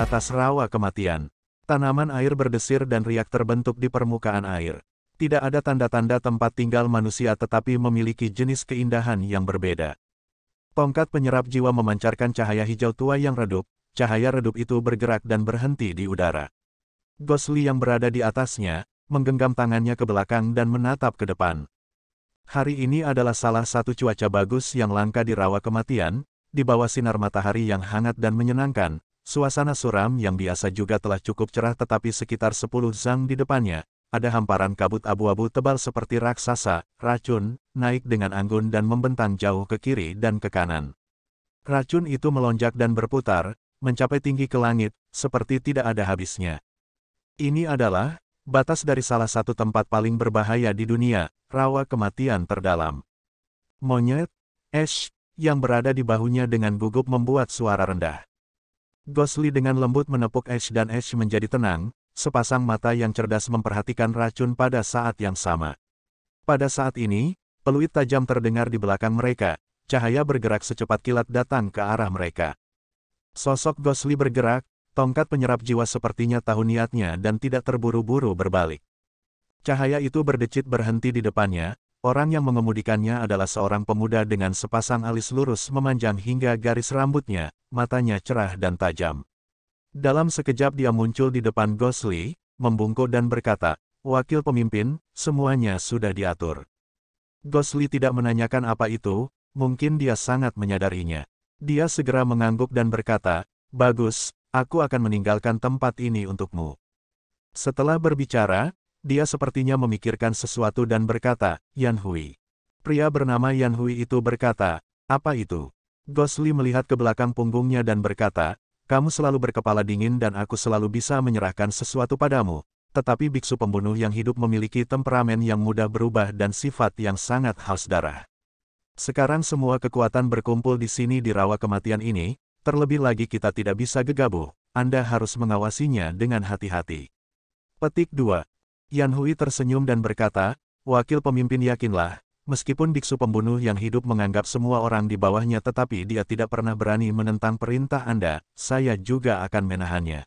atas rawa kematian. Tanaman air berdesir dan riak terbentuk di permukaan air. Tidak ada tanda-tanda tempat tinggal manusia tetapi memiliki jenis keindahan yang berbeda. Tongkat penyerap jiwa memancarkan cahaya hijau tua yang redup, cahaya redup itu bergerak dan berhenti di udara. Gosli yang berada di atasnya, menggenggam tangannya ke belakang dan menatap ke depan. Hari ini adalah salah satu cuaca bagus yang langka di rawa kematian, di bawah sinar matahari yang hangat dan menyenangkan, Suasana suram yang biasa juga telah cukup cerah tetapi sekitar 10 zang di depannya, ada hamparan kabut abu-abu tebal seperti raksasa, racun, naik dengan anggun dan membentang jauh ke kiri dan ke kanan. Racun itu melonjak dan berputar, mencapai tinggi ke langit, seperti tidak ada habisnya. Ini adalah batas dari salah satu tempat paling berbahaya di dunia, rawa kematian terdalam. Monyet, es yang berada di bahunya dengan gugup membuat suara rendah. Gosli dengan lembut menepuk Ash dan Ash menjadi tenang, sepasang mata yang cerdas memperhatikan racun pada saat yang sama. Pada saat ini, peluit tajam terdengar di belakang mereka, cahaya bergerak secepat kilat datang ke arah mereka. Sosok Gosli bergerak, tongkat penyerap jiwa sepertinya tahu niatnya dan tidak terburu-buru berbalik. Cahaya itu berdecit berhenti di depannya, Orang yang mengemudikannya adalah seorang pemuda dengan sepasang alis lurus memanjang hingga garis rambutnya, matanya cerah dan tajam. Dalam sekejap dia muncul di depan Gosli, membungkuk dan berkata, Wakil pemimpin, semuanya sudah diatur. Gosli tidak menanyakan apa itu, mungkin dia sangat menyadarinya. Dia segera mengangguk dan berkata, Bagus, aku akan meninggalkan tempat ini untukmu. Setelah berbicara, dia sepertinya memikirkan sesuatu dan berkata, Yan Hui. Pria bernama Yan Hui itu berkata, apa itu? Gosli melihat ke belakang punggungnya dan berkata, kamu selalu berkepala dingin dan aku selalu bisa menyerahkan sesuatu padamu. Tetapi biksu pembunuh yang hidup memiliki temperamen yang mudah berubah dan sifat yang sangat haus darah. Sekarang semua kekuatan berkumpul di sini di rawa kematian ini, terlebih lagi kita tidak bisa gegabah. Anda harus mengawasinya dengan hati-hati. Petik 2. Yan Hui tersenyum dan berkata, Wakil pemimpin yakinlah, meskipun biksu pembunuh yang hidup menganggap semua orang di bawahnya tetapi dia tidak pernah berani menentang perintah Anda, saya juga akan menahannya.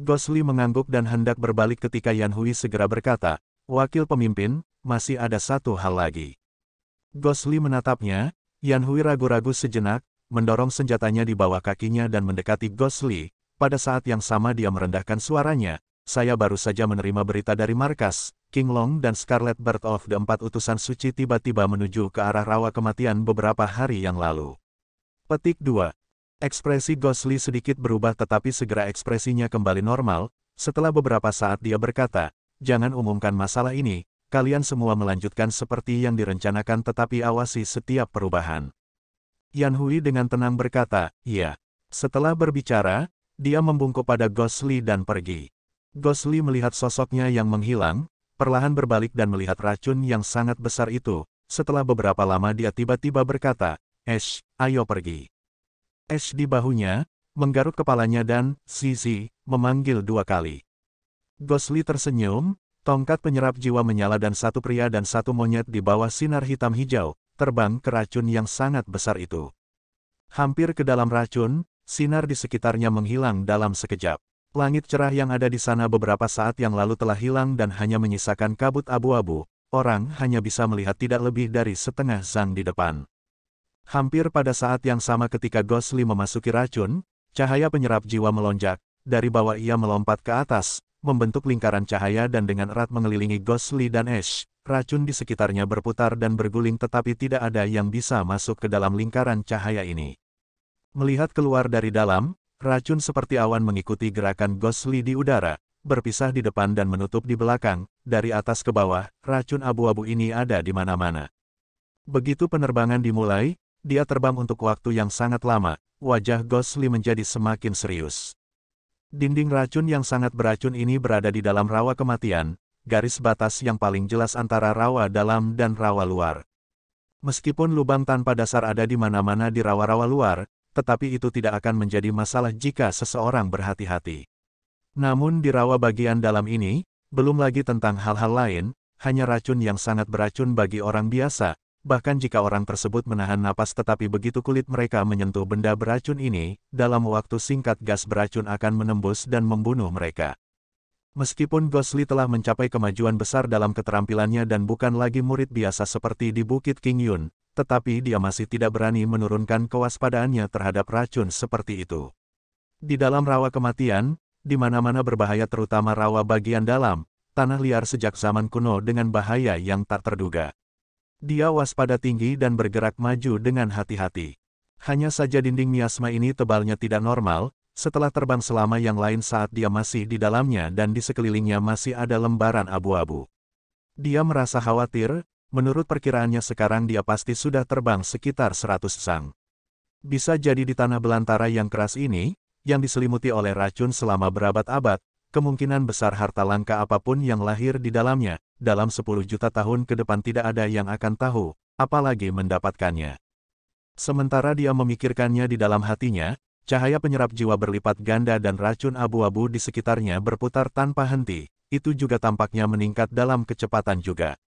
Gosli mengangguk dan hendak berbalik ketika Yan Hui segera berkata, Wakil pemimpin, masih ada satu hal lagi. Gosli menatapnya, Yan Hui ragu-ragu sejenak, mendorong senjatanya di bawah kakinya dan mendekati Gosli, pada saat yang sama dia merendahkan suaranya, saya baru saja menerima berita dari markas, King Long dan Scarlet Bird of the empat utusan suci tiba-tiba menuju ke arah rawa kematian beberapa hari yang lalu. Petik 2. Ekspresi Ghostly sedikit berubah tetapi segera ekspresinya kembali normal, setelah beberapa saat dia berkata, jangan umumkan masalah ini, kalian semua melanjutkan seperti yang direncanakan tetapi awasi setiap perubahan. Yan Hui dengan tenang berkata, "Ya." Setelah berbicara, dia membungkuk pada Ghostly dan pergi. Gosli melihat sosoknya yang menghilang, perlahan berbalik dan melihat racun yang sangat besar itu. Setelah beberapa lama dia tiba-tiba berkata, Ash, ayo pergi. Ash di bahunya, menggaruk kepalanya dan, Zizi, memanggil dua kali. Gosli tersenyum, tongkat penyerap jiwa menyala dan satu pria dan satu monyet di bawah sinar hitam hijau, terbang ke racun yang sangat besar itu. Hampir ke dalam racun, sinar di sekitarnya menghilang dalam sekejap. Langit cerah yang ada di sana beberapa saat yang lalu telah hilang dan hanya menyisakan kabut abu-abu, orang hanya bisa melihat tidak lebih dari setengah zang di depan. Hampir pada saat yang sama ketika Gosli memasuki racun, cahaya penyerap jiwa melonjak, dari bawah ia melompat ke atas, membentuk lingkaran cahaya dan dengan erat mengelilingi Gosli dan Ash, racun di sekitarnya berputar dan berguling tetapi tidak ada yang bisa masuk ke dalam lingkaran cahaya ini. Melihat keluar dari dalam, Racun seperti awan mengikuti gerakan Ghostly di udara, berpisah di depan dan menutup di belakang, dari atas ke bawah, racun abu-abu ini ada di mana-mana. Begitu penerbangan dimulai, dia terbang untuk waktu yang sangat lama, wajah Ghostly menjadi semakin serius. Dinding racun yang sangat beracun ini berada di dalam rawa kematian, garis batas yang paling jelas antara rawa dalam dan rawa luar. Meskipun lubang tanpa dasar ada di mana-mana di rawa-rawa luar, tetapi itu tidak akan menjadi masalah jika seseorang berhati-hati. Namun di rawa bagian dalam ini, belum lagi tentang hal-hal lain, hanya racun yang sangat beracun bagi orang biasa, bahkan jika orang tersebut menahan napas tetapi begitu kulit mereka menyentuh benda beracun ini, dalam waktu singkat gas beracun akan menembus dan membunuh mereka. Meskipun Gosli telah mencapai kemajuan besar dalam keterampilannya dan bukan lagi murid biasa seperti di Bukit King Yun, tetapi dia masih tidak berani menurunkan kewaspadaannya terhadap racun seperti itu. Di dalam rawa kematian, di mana-mana berbahaya terutama rawa bagian dalam, tanah liar sejak zaman kuno dengan bahaya yang tak terduga. Dia waspada tinggi dan bergerak maju dengan hati-hati. Hanya saja dinding miasma ini tebalnya tidak normal, setelah terbang selama yang lain saat dia masih di dalamnya dan di sekelilingnya masih ada lembaran abu-abu. Dia merasa khawatir, menurut perkiraannya sekarang dia pasti sudah terbang sekitar 100 sang. Bisa jadi di tanah belantara yang keras ini, yang diselimuti oleh racun selama berabad-abad, kemungkinan besar harta langka apapun yang lahir di dalamnya, dalam 10 juta tahun ke depan tidak ada yang akan tahu, apalagi mendapatkannya. Sementara dia memikirkannya di dalam hatinya, Cahaya penyerap jiwa berlipat ganda dan racun abu-abu di sekitarnya berputar tanpa henti, itu juga tampaknya meningkat dalam kecepatan juga.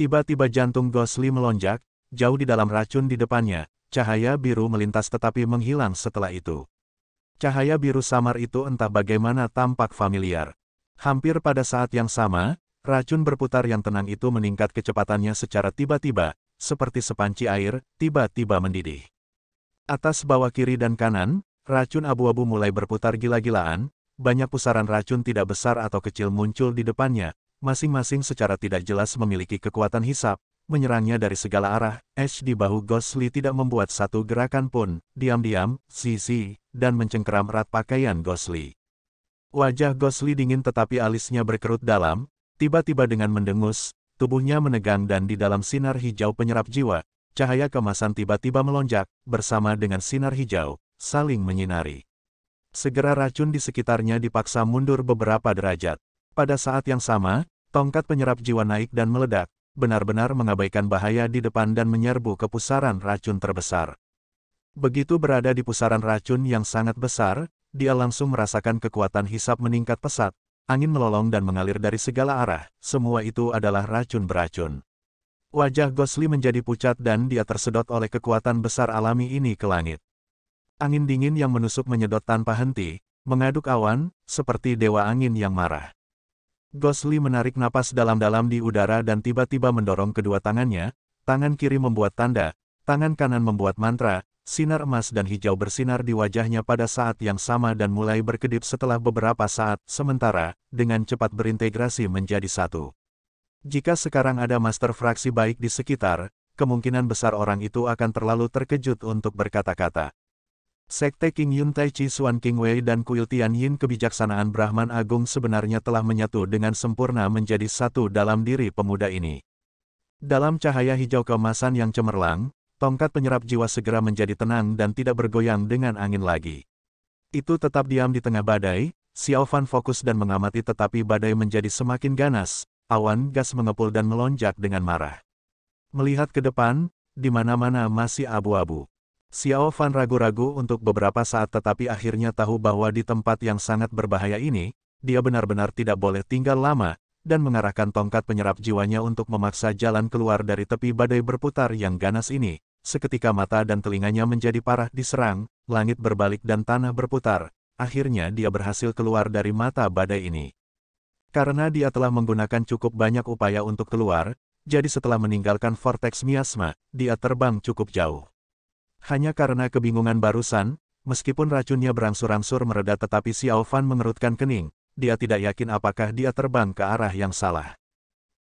Tiba-tiba jantung Gosli melonjak, jauh di dalam racun di depannya, cahaya biru melintas tetapi menghilang setelah itu. Cahaya biru samar itu entah bagaimana tampak familiar. Hampir pada saat yang sama, racun berputar yang tenang itu meningkat kecepatannya secara tiba-tiba, seperti sepanci air, tiba-tiba mendidih. Atas bawah kiri dan kanan, racun abu-abu mulai berputar gila-gilaan, banyak pusaran racun tidak besar atau kecil muncul di depannya, masing-masing secara tidak jelas memiliki kekuatan hisap, menyerangnya dari segala arah, es di bahu Ghost tidak membuat satu gerakan pun, diam-diam, sisi, dan mencengkeram erat pakaian Ghost Wajah Ghost dingin tetapi alisnya berkerut dalam, tiba-tiba dengan mendengus, tubuhnya menegang dan di dalam sinar hijau penyerap jiwa, cahaya kemasan tiba-tiba melonjak, bersama dengan sinar hijau, saling menyinari. Segera racun di sekitarnya dipaksa mundur beberapa derajat. Pada saat yang sama, tongkat penyerap jiwa naik dan meledak, benar-benar mengabaikan bahaya di depan dan menyerbu ke pusaran racun terbesar. Begitu berada di pusaran racun yang sangat besar, dia langsung merasakan kekuatan hisap meningkat pesat, angin melolong dan mengalir dari segala arah, semua itu adalah racun beracun. Wajah Gosli menjadi pucat dan dia tersedot oleh kekuatan besar alami ini ke langit. Angin dingin yang menusuk menyedot tanpa henti, mengaduk awan, seperti dewa angin yang marah. Gosli menarik napas dalam-dalam di udara dan tiba-tiba mendorong kedua tangannya, tangan kiri membuat tanda, tangan kanan membuat mantra, sinar emas dan hijau bersinar di wajahnya pada saat yang sama dan mulai berkedip setelah beberapa saat, sementara, dengan cepat berintegrasi menjadi satu. Jika sekarang ada master fraksi baik di sekitar, kemungkinan besar orang itu akan terlalu terkejut untuk berkata-kata. Sekte King Yun Tai Chi Xuan King Wei dan Kuil Tian Yin kebijaksanaan Brahman Agung sebenarnya telah menyatu dengan sempurna menjadi satu dalam diri pemuda ini. Dalam cahaya hijau keemasan yang cemerlang, tongkat penyerap jiwa segera menjadi tenang dan tidak bergoyang dengan angin lagi. Itu tetap diam di tengah badai, Xiao Fan fokus dan mengamati tetapi badai menjadi semakin ganas, awan gas mengepul dan melonjak dengan marah. Melihat ke depan, di mana-mana masih abu-abu. Xiao Fan ragu-ragu untuk beberapa saat tetapi akhirnya tahu bahwa di tempat yang sangat berbahaya ini, dia benar-benar tidak boleh tinggal lama, dan mengarahkan tongkat penyerap jiwanya untuk memaksa jalan keluar dari tepi badai berputar yang ganas ini. Seketika mata dan telinganya menjadi parah diserang, langit berbalik dan tanah berputar. Akhirnya dia berhasil keluar dari mata badai ini. Karena dia telah menggunakan cukup banyak upaya untuk keluar, jadi setelah meninggalkan vortex miasma, dia terbang cukup jauh. Hanya karena kebingungan barusan, meskipun racunnya berangsur-angsur mereda tetapi Xiao Fan mengerutkan kening, dia tidak yakin apakah dia terbang ke arah yang salah.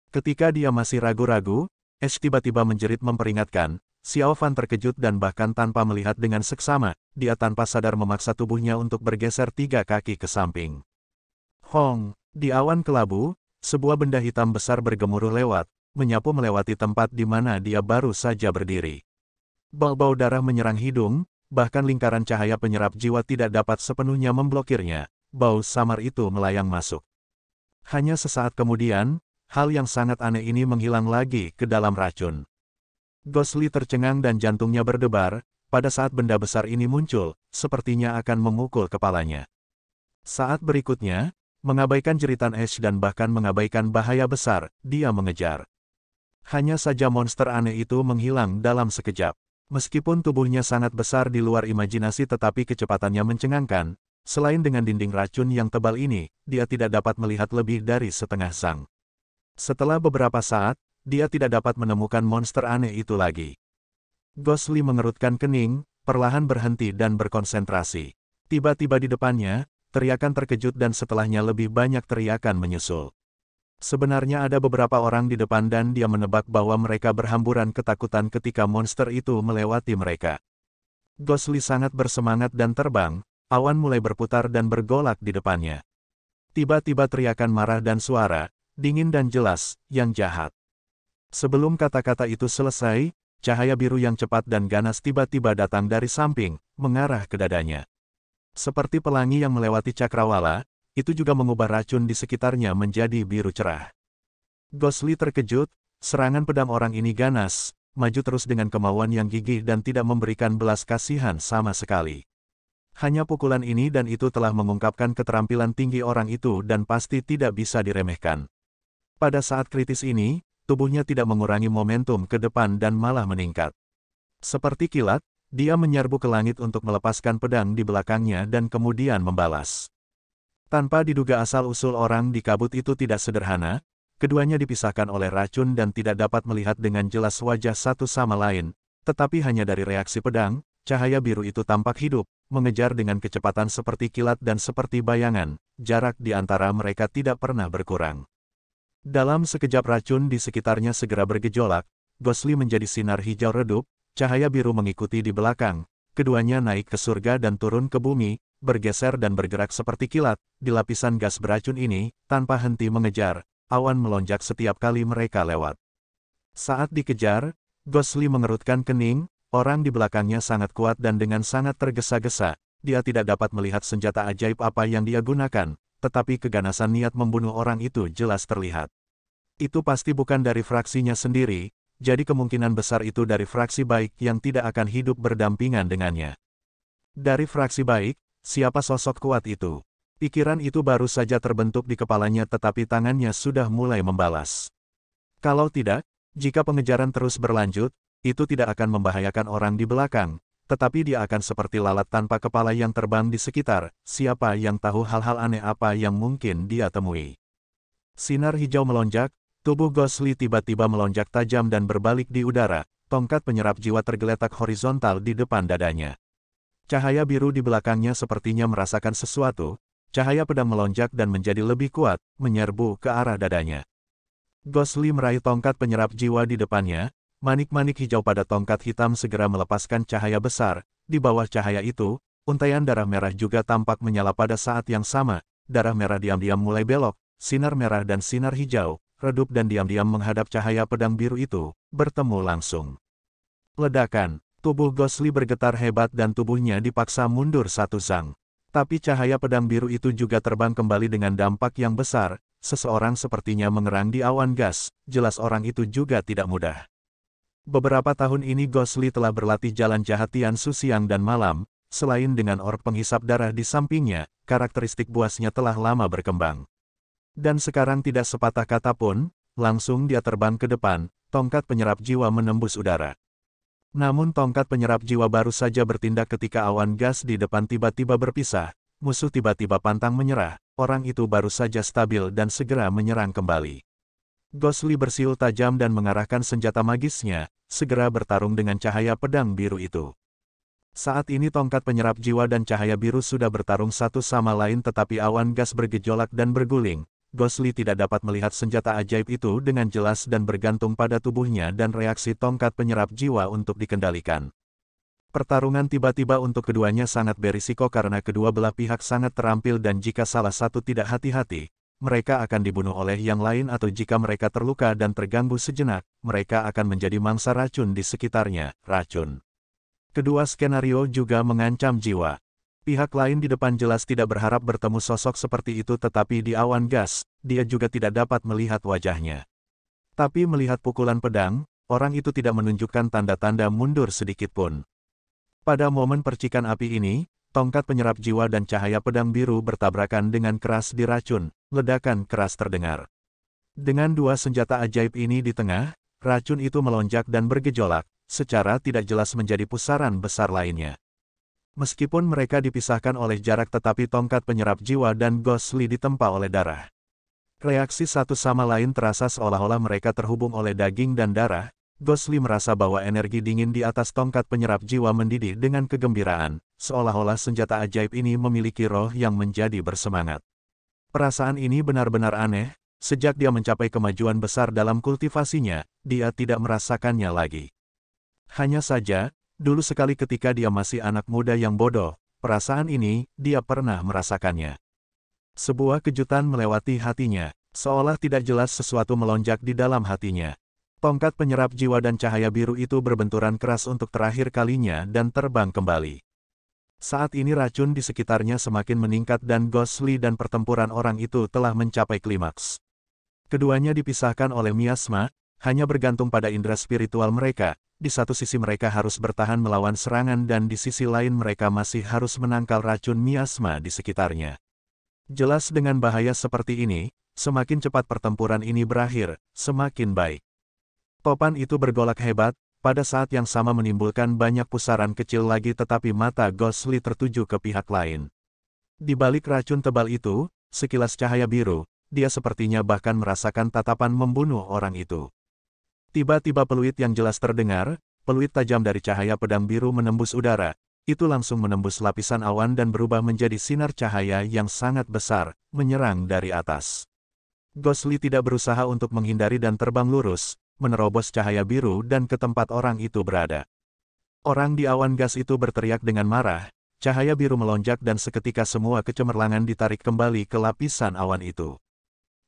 Ketika dia masih ragu-ragu, Es tiba-tiba menjerit memperingatkan, Xiao Fan terkejut dan bahkan tanpa melihat dengan seksama, dia tanpa sadar memaksa tubuhnya untuk bergeser tiga kaki ke samping. Hong! Di awan kelabu, sebuah benda hitam besar bergemuruh lewat, menyapu melewati tempat di mana dia baru saja berdiri. Bau-bau darah menyerang hidung, bahkan lingkaran cahaya penyerap jiwa tidak dapat sepenuhnya memblokirnya, bau samar itu melayang masuk. Hanya sesaat kemudian, hal yang sangat aneh ini menghilang lagi ke dalam racun. Gosli tercengang dan jantungnya berdebar, pada saat benda besar ini muncul, sepertinya akan memukul kepalanya. Saat berikutnya, Mengabaikan jeritan Ash dan bahkan mengabaikan bahaya besar, dia mengejar. Hanya saja monster aneh itu menghilang dalam sekejap. Meskipun tubuhnya sangat besar di luar imajinasi tetapi kecepatannya mencengangkan, selain dengan dinding racun yang tebal ini, dia tidak dapat melihat lebih dari setengah sang. Setelah beberapa saat, dia tidak dapat menemukan monster aneh itu lagi. Gosli mengerutkan kening, perlahan berhenti dan berkonsentrasi. Tiba-tiba di depannya, teriakan terkejut dan setelahnya lebih banyak teriakan menyusul. Sebenarnya ada beberapa orang di depan dan dia menebak bahwa mereka berhamburan ketakutan ketika monster itu melewati mereka. Gosli sangat bersemangat dan terbang, awan mulai berputar dan bergolak di depannya. Tiba-tiba teriakan marah dan suara, dingin dan jelas, yang jahat. Sebelum kata-kata itu selesai, cahaya biru yang cepat dan ganas tiba-tiba datang dari samping, mengarah ke dadanya. Seperti pelangi yang melewati cakrawala, itu juga mengubah racun di sekitarnya menjadi biru cerah. Gosli terkejut, serangan pedang orang ini ganas, maju terus dengan kemauan yang gigih dan tidak memberikan belas kasihan sama sekali. Hanya pukulan ini dan itu telah mengungkapkan keterampilan tinggi orang itu dan pasti tidak bisa diremehkan. Pada saat kritis ini, tubuhnya tidak mengurangi momentum ke depan dan malah meningkat. Seperti kilat, dia menyerbu ke langit untuk melepaskan pedang di belakangnya dan kemudian membalas. Tanpa diduga asal-usul orang di kabut itu tidak sederhana, keduanya dipisahkan oleh racun dan tidak dapat melihat dengan jelas wajah satu sama lain, tetapi hanya dari reaksi pedang, cahaya biru itu tampak hidup, mengejar dengan kecepatan seperti kilat dan seperti bayangan, jarak di antara mereka tidak pernah berkurang. Dalam sekejap racun di sekitarnya segera bergejolak, Gosli menjadi sinar hijau redup, cahaya biru mengikuti di belakang, keduanya naik ke surga dan turun ke bumi, bergeser dan bergerak seperti kilat, di lapisan gas beracun ini, tanpa henti mengejar, awan melonjak setiap kali mereka lewat. Saat dikejar, Gosli mengerutkan kening, orang di belakangnya sangat kuat dan dengan sangat tergesa-gesa, dia tidak dapat melihat senjata ajaib apa yang dia gunakan, tetapi keganasan niat membunuh orang itu jelas terlihat. Itu pasti bukan dari fraksinya sendiri, jadi kemungkinan besar itu dari fraksi baik yang tidak akan hidup berdampingan dengannya. Dari fraksi baik, siapa sosok kuat itu? Pikiran itu baru saja terbentuk di kepalanya tetapi tangannya sudah mulai membalas. Kalau tidak, jika pengejaran terus berlanjut, itu tidak akan membahayakan orang di belakang, tetapi dia akan seperti lalat tanpa kepala yang terbang di sekitar, siapa yang tahu hal-hal aneh apa yang mungkin dia temui. Sinar hijau melonjak, Tubuh Gosli tiba-tiba melonjak tajam dan berbalik di udara, tongkat penyerap jiwa tergeletak horizontal di depan dadanya. Cahaya biru di belakangnya sepertinya merasakan sesuatu, cahaya pedang melonjak dan menjadi lebih kuat, menyerbu ke arah dadanya. Gosli meraih tongkat penyerap jiwa di depannya, manik-manik hijau pada tongkat hitam segera melepaskan cahaya besar, di bawah cahaya itu, untaian darah merah juga tampak menyala pada saat yang sama, darah merah diam-diam mulai belok, sinar merah dan sinar hijau, redup dan diam-diam menghadap cahaya pedang biru itu, bertemu langsung. Ledakan, tubuh Gosli bergetar hebat dan tubuhnya dipaksa mundur satu sang. Tapi cahaya pedang biru itu juga terbang kembali dengan dampak yang besar, seseorang sepertinya mengerang di awan gas, jelas orang itu juga tidak mudah. Beberapa tahun ini Gosli telah berlatih jalan jahat Su siang dan malam, selain dengan orb penghisap darah di sampingnya, karakteristik buasnya telah lama berkembang dan sekarang tidak sepatah kata pun, langsung dia terbang ke depan, tongkat penyerap jiwa menembus udara. Namun tongkat penyerap jiwa baru saja bertindak ketika awan gas di depan tiba-tiba berpisah, musuh tiba-tiba pantang menyerah, orang itu baru saja stabil dan segera menyerang kembali. Gosli bersiul tajam dan mengarahkan senjata magisnya, segera bertarung dengan cahaya pedang biru itu. Saat ini tongkat penyerap jiwa dan cahaya biru sudah bertarung satu sama lain tetapi awan gas bergejolak dan berguling, Gosli tidak dapat melihat senjata ajaib itu dengan jelas dan bergantung pada tubuhnya dan reaksi tongkat penyerap jiwa untuk dikendalikan. Pertarungan tiba-tiba untuk keduanya sangat berisiko karena kedua belah pihak sangat terampil dan jika salah satu tidak hati-hati, mereka akan dibunuh oleh yang lain atau jika mereka terluka dan terganggu sejenak, mereka akan menjadi mangsa racun di sekitarnya, racun. Kedua skenario juga mengancam jiwa. Pihak lain di depan jelas tidak berharap bertemu sosok seperti itu tetapi di awan gas, dia juga tidak dapat melihat wajahnya. Tapi melihat pukulan pedang, orang itu tidak menunjukkan tanda-tanda mundur sedikitpun. Pada momen percikan api ini, tongkat penyerap jiwa dan cahaya pedang biru bertabrakan dengan keras di racun, ledakan keras terdengar. Dengan dua senjata ajaib ini di tengah, racun itu melonjak dan bergejolak, secara tidak jelas menjadi pusaran besar lainnya. Meskipun mereka dipisahkan oleh jarak tetapi tongkat penyerap jiwa dan Ghostly ditempa oleh darah. Reaksi satu sama lain terasa seolah-olah mereka terhubung oleh daging dan darah, Ghostly merasa bahwa energi dingin di atas tongkat penyerap jiwa mendidih dengan kegembiraan, seolah-olah senjata ajaib ini memiliki roh yang menjadi bersemangat. Perasaan ini benar-benar aneh, sejak dia mencapai kemajuan besar dalam kultivasinya, dia tidak merasakannya lagi. Hanya saja, Dulu sekali ketika dia masih anak muda yang bodoh, perasaan ini, dia pernah merasakannya. Sebuah kejutan melewati hatinya, seolah tidak jelas sesuatu melonjak di dalam hatinya. Tongkat penyerap jiwa dan cahaya biru itu berbenturan keras untuk terakhir kalinya dan terbang kembali. Saat ini racun di sekitarnya semakin meningkat dan Gosli dan pertempuran orang itu telah mencapai klimaks. Keduanya dipisahkan oleh miasma, hanya bergantung pada indera spiritual mereka, di satu sisi mereka harus bertahan melawan serangan dan di sisi lain mereka masih harus menangkal racun miasma di sekitarnya. Jelas dengan bahaya seperti ini, semakin cepat pertempuran ini berakhir, semakin baik. Topan itu bergolak hebat, pada saat yang sama menimbulkan banyak pusaran kecil lagi tetapi mata Ghostly tertuju ke pihak lain. Di balik racun tebal itu, sekilas cahaya biru, dia sepertinya bahkan merasakan tatapan membunuh orang itu. Tiba-tiba peluit yang jelas terdengar, peluit tajam dari cahaya pedang biru menembus udara. Itu langsung menembus lapisan awan dan berubah menjadi sinar cahaya yang sangat besar, menyerang dari atas. Gosli tidak berusaha untuk menghindari dan terbang lurus, menerobos cahaya biru dan ke tempat orang itu berada. Orang di awan gas itu berteriak dengan marah, cahaya biru melonjak dan seketika semua kecemerlangan ditarik kembali ke lapisan awan itu.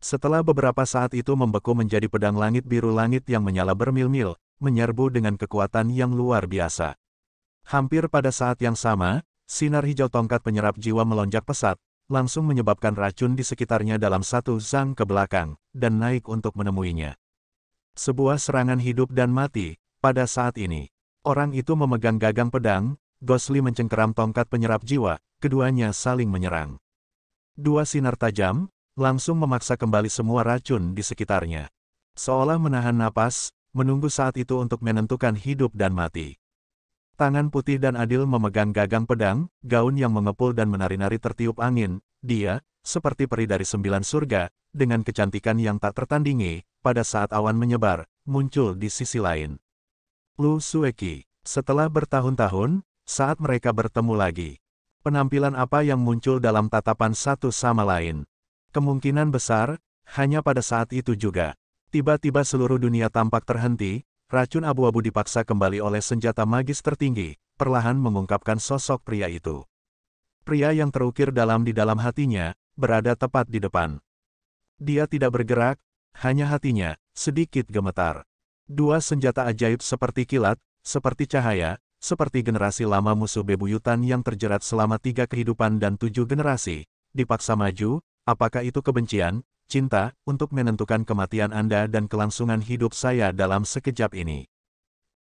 Setelah beberapa saat itu membeku menjadi pedang langit biru langit yang menyala bermil-mil, menyerbu dengan kekuatan yang luar biasa. Hampir pada saat yang sama, sinar hijau tongkat penyerap jiwa melonjak pesat, langsung menyebabkan racun di sekitarnya dalam satu zang ke belakang, dan naik untuk menemuinya. Sebuah serangan hidup dan mati, pada saat ini, orang itu memegang gagang pedang, Gosli mencengkeram tongkat penyerap jiwa, keduanya saling menyerang. Dua sinar tajam, langsung memaksa kembali semua racun di sekitarnya. Seolah menahan napas, menunggu saat itu untuk menentukan hidup dan mati. Tangan putih dan adil memegang gagang pedang, gaun yang mengepul dan menari-nari tertiup angin, dia, seperti peri dari sembilan surga, dengan kecantikan yang tak tertandingi, pada saat awan menyebar, muncul di sisi lain. Lu Sueki, setelah bertahun-tahun, saat mereka bertemu lagi. Penampilan apa yang muncul dalam tatapan satu sama lain. Kemungkinan besar, hanya pada saat itu juga. Tiba-tiba seluruh dunia tampak terhenti, racun abu-abu dipaksa kembali oleh senjata magis tertinggi, perlahan mengungkapkan sosok pria itu. Pria yang terukir dalam di dalam hatinya, berada tepat di depan. Dia tidak bergerak, hanya hatinya, sedikit gemetar. Dua senjata ajaib seperti kilat, seperti cahaya, seperti generasi lama musuh bebuyutan yang terjerat selama tiga kehidupan dan tujuh generasi, dipaksa maju, Apakah itu kebencian, cinta, untuk menentukan kematian Anda dan kelangsungan hidup saya dalam sekejap ini?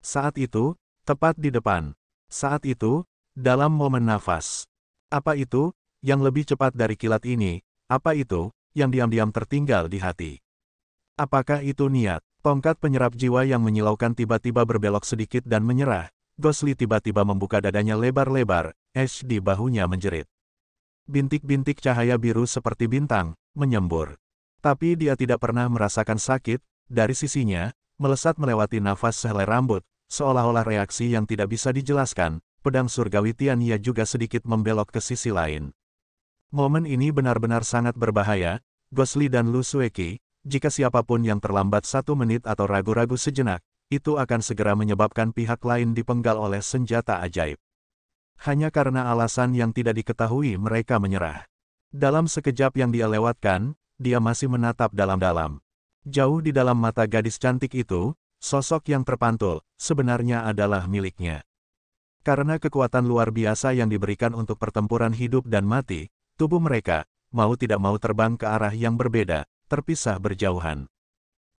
Saat itu, tepat di depan. Saat itu, dalam momen nafas. Apa itu, yang lebih cepat dari kilat ini, apa itu, yang diam-diam tertinggal di hati? Apakah itu niat? Tongkat penyerap jiwa yang menyilaukan tiba-tiba berbelok sedikit dan menyerah. Gosli tiba-tiba membuka dadanya lebar-lebar, Es di bahunya menjerit bintik-bintik cahaya biru seperti bintang, menyembur. Tapi dia tidak pernah merasakan sakit, dari sisinya, melesat melewati nafas sehelai rambut, seolah-olah reaksi yang tidak bisa dijelaskan, pedang surgawi Tiania juga sedikit membelok ke sisi lain. Momen ini benar-benar sangat berbahaya, Gosli dan Lu Sueki, jika siapapun yang terlambat satu menit atau ragu-ragu sejenak, itu akan segera menyebabkan pihak lain dipenggal oleh senjata ajaib. Hanya karena alasan yang tidak diketahui mereka menyerah. Dalam sekejap yang dia lewatkan, dia masih menatap dalam-dalam. Jauh di dalam mata gadis cantik itu, sosok yang terpantul, sebenarnya adalah miliknya. Karena kekuatan luar biasa yang diberikan untuk pertempuran hidup dan mati, tubuh mereka, mau tidak mau terbang ke arah yang berbeda, terpisah berjauhan.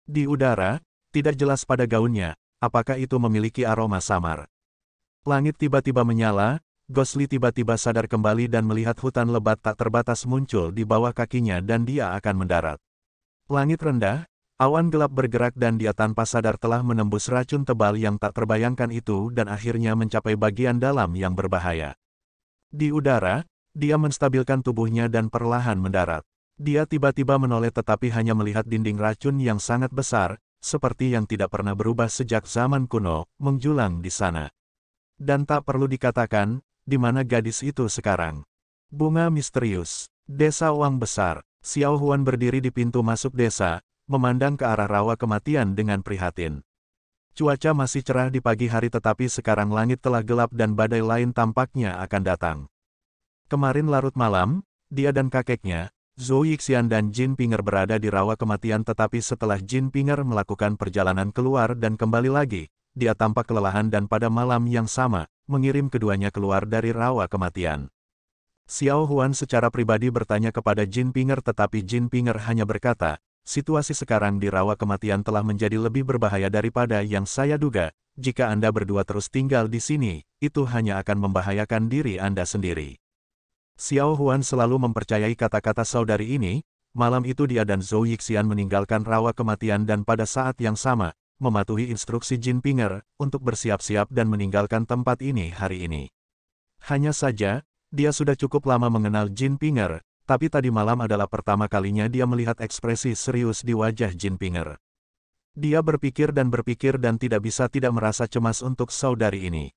Di udara, tidak jelas pada gaunnya, apakah itu memiliki aroma samar. Langit tiba-tiba menyala, Gosli tiba-tiba sadar kembali dan melihat hutan lebat tak terbatas muncul di bawah kakinya dan dia akan mendarat. Langit rendah, awan gelap bergerak dan dia tanpa sadar telah menembus racun tebal yang tak terbayangkan itu dan akhirnya mencapai bagian dalam yang berbahaya. Di udara, dia menstabilkan tubuhnya dan perlahan mendarat. Dia tiba-tiba menoleh tetapi hanya melihat dinding racun yang sangat besar, seperti yang tidak pernah berubah sejak zaman kuno, menjulang di sana. Dan tak perlu dikatakan, di mana gadis itu sekarang. Bunga misterius. Desa Uang Besar. Xiao Huan berdiri di pintu masuk desa, memandang ke arah rawa kematian dengan prihatin. Cuaca masih cerah di pagi hari tetapi sekarang langit telah gelap dan badai lain tampaknya akan datang. Kemarin larut malam, dia dan kakeknya, Zhou Yixian dan Jin Pinger berada di rawa kematian tetapi setelah Jin Pinger melakukan perjalanan keluar dan kembali lagi, dia tampak kelelahan dan pada malam yang sama, mengirim keduanya keluar dari rawa kematian. Xiao Huan secara pribadi bertanya kepada Jin Pinger tetapi Jin Pinger hanya berkata, situasi sekarang di rawa kematian telah menjadi lebih berbahaya daripada yang saya duga, jika Anda berdua terus tinggal di sini, itu hanya akan membahayakan diri Anda sendiri. Xiao Huan selalu mempercayai kata-kata saudari ini, malam itu dia dan Zhou Yixian meninggalkan rawa kematian dan pada saat yang sama, mematuhi instruksi Jin Pinger untuk bersiap-siap dan meninggalkan tempat ini hari ini. Hanya saja, dia sudah cukup lama mengenal Jin Pinger, tapi tadi malam adalah pertama kalinya dia melihat ekspresi serius di wajah Jin Pinger. Dia berpikir dan berpikir dan tidak bisa tidak merasa cemas untuk saudari ini.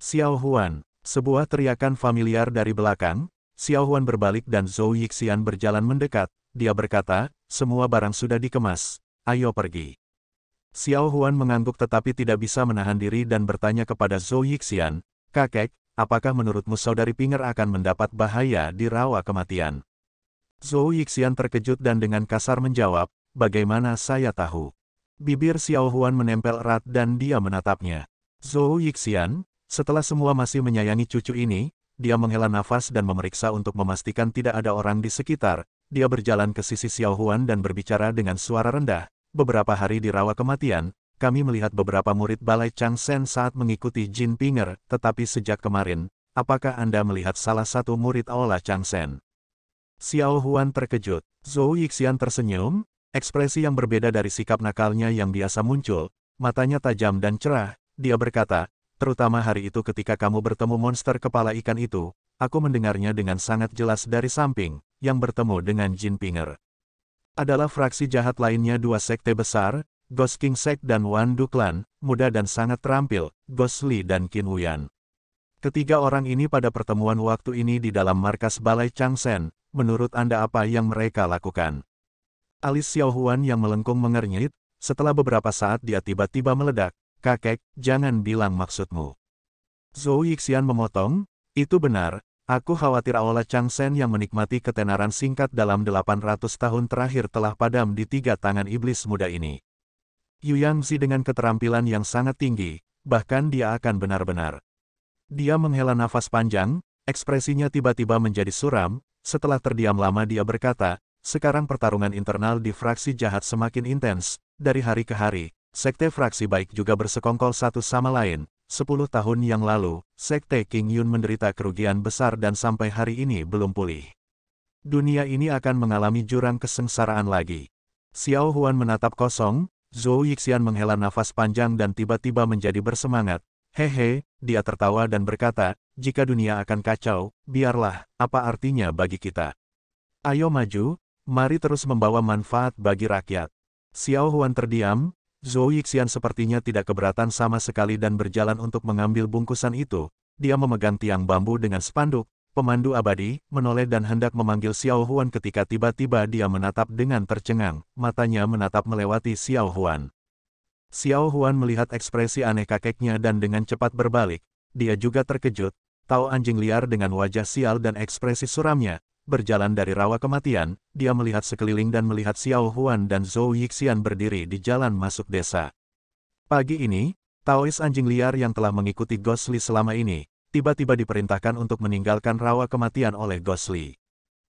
Xiao Huan, sebuah teriakan familiar dari belakang, Xiao Huan berbalik dan Zhou Yixian berjalan mendekat, dia berkata, semua barang sudah dikemas, ayo pergi. Xiao Huan mengangguk tetapi tidak bisa menahan diri dan bertanya kepada Zhou Yixian, Kakek, apakah menurutmu saudari Pinger akan mendapat bahaya di rawa kematian? Zhou Yixian terkejut dan dengan kasar menjawab, bagaimana saya tahu? Bibir Xiao Huan menempel erat dan dia menatapnya. Zhou Yixian, setelah semua masih menyayangi cucu ini, dia menghela nafas dan memeriksa untuk memastikan tidak ada orang di sekitar, dia berjalan ke sisi Xiao Huan dan berbicara dengan suara rendah, beberapa hari di rawa kematian, kami melihat beberapa murid Balai Chang Changsen saat mengikuti Jin Pinger, tetapi sejak kemarin, apakah Anda melihat salah satu murid Aula Changsen? Xiao Huan terkejut. Zhou Yixian tersenyum, ekspresi yang berbeda dari sikap nakalnya yang biasa muncul, matanya tajam dan cerah, dia berkata, terutama hari itu ketika kamu bertemu monster kepala ikan itu, aku mendengarnya dengan sangat jelas dari samping, yang bertemu dengan Jin Pinger adalah fraksi jahat lainnya dua sekte besar, Ghost King Sect dan Wan Duklan, muda dan sangat terampil, Ghost Li dan Qin Wuyan. Ketiga orang ini pada pertemuan waktu ini di dalam markas Balai Changsen, menurut Anda apa yang mereka lakukan? Alis Xiao Huan yang melengkung mengernyit, setelah beberapa saat dia tiba-tiba meledak, kakek, jangan bilang maksudmu. Zhou Yixian memotong, itu benar, Aku khawatir Chang Shen yang menikmati ketenaran singkat dalam 800 tahun terakhir telah padam di tiga tangan iblis muda ini. Yu Yangzi dengan keterampilan yang sangat tinggi, bahkan dia akan benar-benar. Dia menghela nafas panjang, ekspresinya tiba-tiba menjadi suram, setelah terdiam lama dia berkata, sekarang pertarungan internal di fraksi jahat semakin intens, dari hari ke hari, sekte fraksi baik juga bersekongkol satu sama lain, Sepuluh tahun yang lalu, Sekte King Yun menderita kerugian besar dan sampai hari ini belum pulih. Dunia ini akan mengalami jurang kesengsaraan lagi. Xiao Huan menatap kosong, Zhou Yixian menghela nafas panjang dan tiba-tiba menjadi bersemangat. Hehe, dia tertawa dan berkata, jika dunia akan kacau, biarlah, apa artinya bagi kita? Ayo maju, mari terus membawa manfaat bagi rakyat. Xiao Huan terdiam, Zhou Yixian sepertinya tidak keberatan sama sekali dan berjalan untuk mengambil bungkusan itu. Dia memegang tiang bambu dengan spanduk, pemandu abadi, menoleh dan hendak memanggil Xiao Huan ketika tiba-tiba dia menatap dengan tercengang, matanya menatap melewati Xiao Huan. Xiao Huan melihat ekspresi aneh kakeknya dan dengan cepat berbalik. Dia juga terkejut, tahu anjing liar dengan wajah sial dan ekspresi suramnya, Berjalan dari rawa kematian, dia melihat sekeliling dan melihat Xiao Huan dan Zhou Yixian berdiri di jalan masuk desa. Pagi ini, Taois anjing liar yang telah mengikuti Gosli selama ini, tiba-tiba diperintahkan untuk meninggalkan rawa kematian oleh Gosli.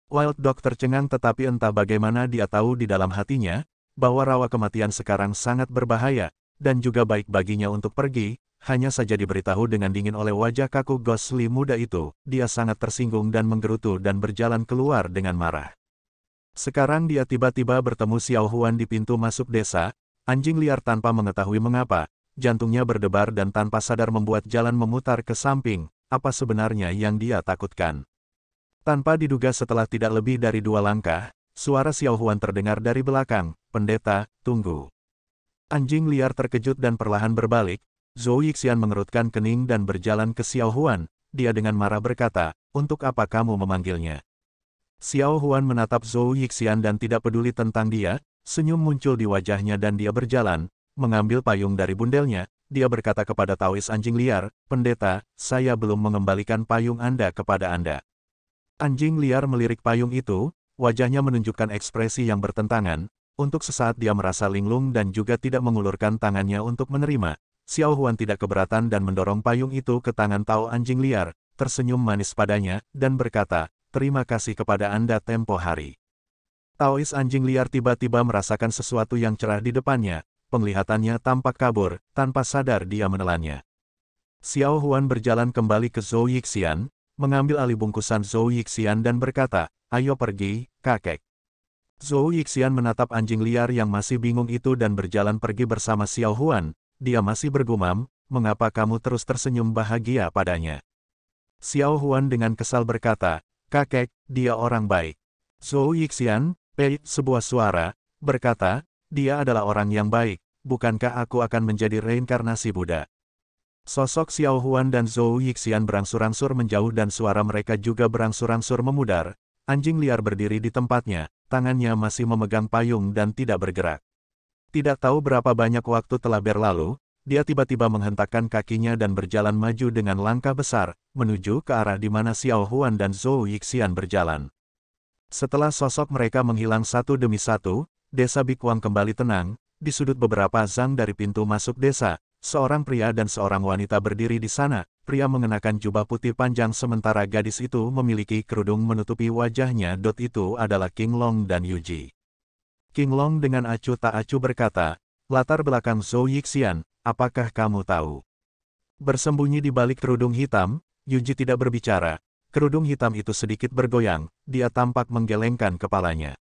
Wild Dog tercengang tetapi entah bagaimana dia tahu di dalam hatinya, bahwa rawa kematian sekarang sangat berbahaya, dan juga baik baginya untuk pergi, hanya saja diberitahu dengan dingin oleh wajah kaku Gosli muda itu, dia sangat tersinggung dan menggerutu dan berjalan keluar dengan marah. Sekarang dia tiba-tiba bertemu Xiao Huan di pintu masuk desa, anjing liar tanpa mengetahui mengapa, jantungnya berdebar dan tanpa sadar membuat jalan memutar ke samping, apa sebenarnya yang dia takutkan. Tanpa diduga setelah tidak lebih dari dua langkah, suara Xiao Huan terdengar dari belakang, pendeta, tunggu. Anjing liar terkejut dan perlahan berbalik, Zhou Yixian mengerutkan kening dan berjalan ke Xiao Huan, dia dengan marah berkata, untuk apa kamu memanggilnya? Xiao Huan menatap Zhou Yixian dan tidak peduli tentang dia, senyum muncul di wajahnya dan dia berjalan, mengambil payung dari bundelnya, dia berkata kepada Taois anjing liar, pendeta, saya belum mengembalikan payung Anda kepada Anda. Anjing liar melirik payung itu, wajahnya menunjukkan ekspresi yang bertentangan, untuk sesaat dia merasa linglung dan juga tidak mengulurkan tangannya untuk menerima, Xiao Huan tidak keberatan dan mendorong payung itu ke tangan Tao anjing liar, tersenyum manis padanya, dan berkata, terima kasih kepada Anda tempo hari. Taois anjing liar tiba-tiba merasakan sesuatu yang cerah di depannya, penglihatannya tampak kabur, tanpa sadar dia menelannya. Xiao Huan berjalan kembali ke Zhou Yixian, mengambil alih bungkusan Zhou Yixian dan berkata, ayo pergi, kakek. Zhou Yixian menatap anjing liar yang masih bingung itu dan berjalan pergi bersama Xiao Huan, dia masih bergumam, mengapa kamu terus tersenyum bahagia padanya? Xiao Huan dengan kesal berkata, kakek, dia orang baik. Zhou Yixian, Pei, sebuah suara, berkata, dia adalah orang yang baik, bukankah aku akan menjadi reinkarnasi Buddha? Sosok Xiao Huan dan Zhou Yixian berangsur-angsur menjauh dan suara mereka juga berangsur-angsur memudar. Anjing liar berdiri di tempatnya, tangannya masih memegang payung dan tidak bergerak. Tidak tahu berapa banyak waktu telah berlalu, dia tiba-tiba menghentakkan kakinya dan berjalan maju dengan langkah besar, menuju ke arah di mana Xiao Huan dan Zhou Yixian berjalan. Setelah sosok mereka menghilang satu demi satu, desa Bikuang kembali tenang, di sudut beberapa zang dari pintu masuk desa, seorang pria dan seorang wanita berdiri di sana, pria mengenakan jubah putih panjang sementara gadis itu memiliki kerudung menutupi wajahnya. Dot itu adalah King Long dan Yuji. King Long dengan acuh tak acuh berkata, latar belakang Zhou Yixian, apakah kamu tahu? Bersembunyi di balik kerudung hitam, Yuji tidak berbicara, kerudung hitam itu sedikit bergoyang, dia tampak menggelengkan kepalanya.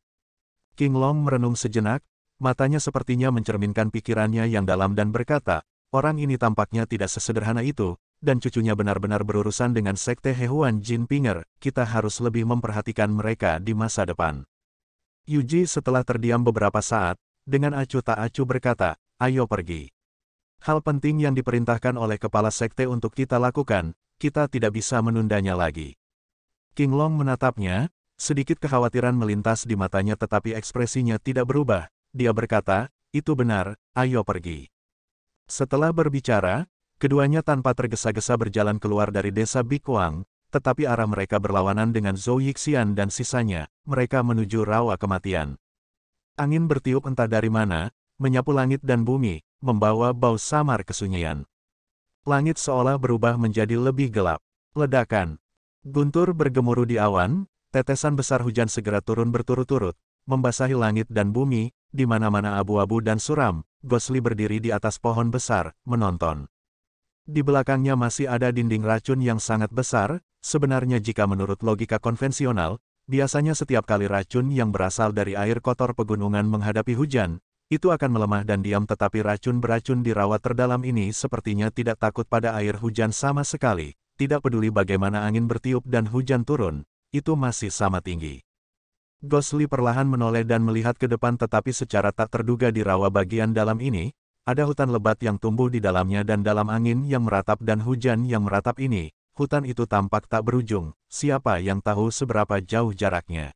King Long merenung sejenak, matanya sepertinya mencerminkan pikirannya yang dalam dan berkata, orang ini tampaknya tidak sesederhana itu, dan cucunya benar-benar berurusan dengan sekte Hehuan Jin Pinger, kita harus lebih memperhatikan mereka di masa depan. Yuji setelah terdiam beberapa saat, dengan acuh tak acuh berkata, ayo pergi. Hal penting yang diperintahkan oleh kepala sekte untuk kita lakukan, kita tidak bisa menundanya lagi. King Long menatapnya, sedikit kekhawatiran melintas di matanya tetapi ekspresinya tidak berubah, dia berkata, itu benar, ayo pergi. Setelah berbicara, keduanya tanpa tergesa-gesa berjalan keluar dari desa Bikuang, tetapi arah mereka berlawanan dengan Zhou Yixian dan sisanya, mereka menuju rawa kematian. Angin bertiup entah dari mana, menyapu langit dan bumi, membawa bau samar kesunyian. Langit seolah berubah menjadi lebih gelap. Ledakan. Guntur bergemuruh di awan, tetesan besar hujan segera turun berturut-turut, membasahi langit dan bumi, di mana-mana abu-abu dan suram, Gosli berdiri di atas pohon besar, menonton. Di belakangnya masih ada dinding racun yang sangat besar, sebenarnya jika menurut logika konvensional, biasanya setiap kali racun yang berasal dari air kotor pegunungan menghadapi hujan, itu akan melemah dan diam tetapi racun beracun di rawa terdalam ini sepertinya tidak takut pada air hujan sama sekali, tidak peduli bagaimana angin bertiup dan hujan turun, itu masih sama tinggi. Gosli perlahan menoleh dan melihat ke depan tetapi secara tak terduga di rawa bagian dalam ini, ada hutan lebat yang tumbuh di dalamnya dan dalam angin yang meratap dan hujan yang meratap ini, hutan itu tampak tak berujung, siapa yang tahu seberapa jauh jaraknya.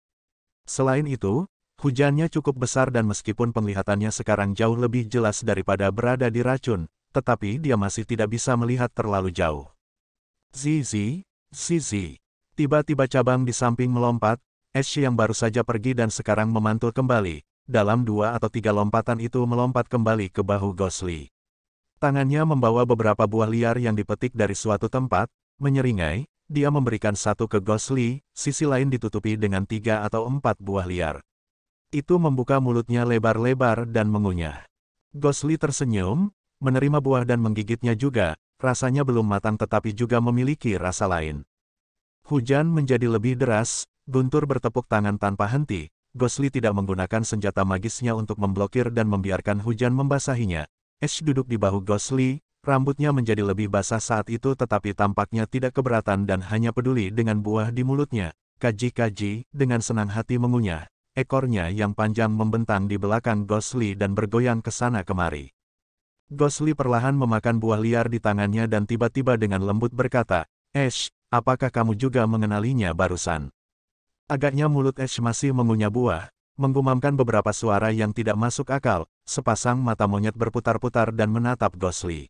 Selain itu, hujannya cukup besar dan meskipun penglihatannya sekarang jauh lebih jelas daripada berada di racun, tetapi dia masih tidak bisa melihat terlalu jauh. Zizi, Zizi. Tiba-tiba cabang di samping melompat, Ash yang baru saja pergi dan sekarang memantul kembali, dalam dua atau tiga lompatan itu melompat kembali ke bahu Gosli. Tangannya membawa beberapa buah liar yang dipetik dari suatu tempat, menyeringai, dia memberikan satu ke Gosli, sisi lain ditutupi dengan tiga atau empat buah liar. Itu membuka mulutnya lebar-lebar dan mengunyah. Gosli tersenyum, menerima buah dan menggigitnya juga, rasanya belum matang tetapi juga memiliki rasa lain. Hujan menjadi lebih deras, Guntur bertepuk tangan tanpa henti, Gosli tidak menggunakan senjata magisnya untuk memblokir dan membiarkan hujan membasahinya. Ash duduk di bahu Gosli, rambutnya menjadi lebih basah saat itu tetapi tampaknya tidak keberatan dan hanya peduli dengan buah di mulutnya. Kaji-kaji, dengan senang hati mengunyah. Ekornya yang panjang membentang di belakang Gosli dan bergoyang ke sana kemari. Gosli perlahan memakan buah liar di tangannya dan tiba-tiba dengan lembut berkata, Ash, apakah kamu juga mengenalinya barusan? Agaknya mulut Ash masih mengunyah buah, menggumamkan beberapa suara yang tidak masuk akal, sepasang mata monyet berputar-putar dan menatap Gosli.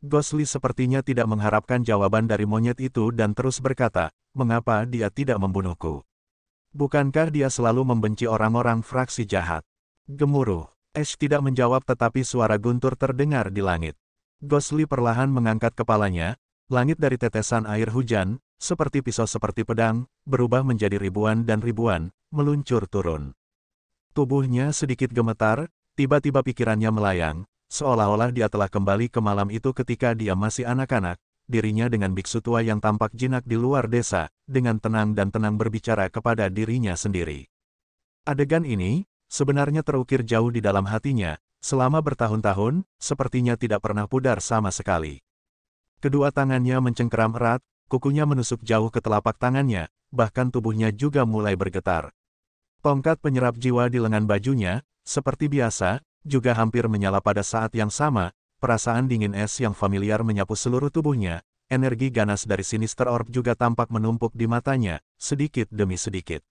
Gosli sepertinya tidak mengharapkan jawaban dari monyet itu dan terus berkata, mengapa dia tidak membunuhku? Bukankah dia selalu membenci orang-orang fraksi jahat? Gemuruh, Ash tidak menjawab tetapi suara guntur terdengar di langit. Gosli perlahan mengangkat kepalanya, langit dari tetesan air hujan, seperti pisau seperti pedang, berubah menjadi ribuan dan ribuan, meluncur turun. Tubuhnya sedikit gemetar, tiba-tiba pikirannya melayang, seolah-olah dia telah kembali ke malam itu ketika dia masih anak-anak, dirinya dengan biksu tua yang tampak jinak di luar desa, dengan tenang dan tenang berbicara kepada dirinya sendiri. Adegan ini, sebenarnya terukir jauh di dalam hatinya, selama bertahun-tahun, sepertinya tidak pernah pudar sama sekali. Kedua tangannya mencengkeram erat, kukunya menusuk jauh ke telapak tangannya, bahkan tubuhnya juga mulai bergetar. Tongkat penyerap jiwa di lengan bajunya, seperti biasa, juga hampir menyala pada saat yang sama, perasaan dingin es yang familiar menyapu seluruh tubuhnya, energi ganas dari Sinister Orb juga tampak menumpuk di matanya, sedikit demi sedikit.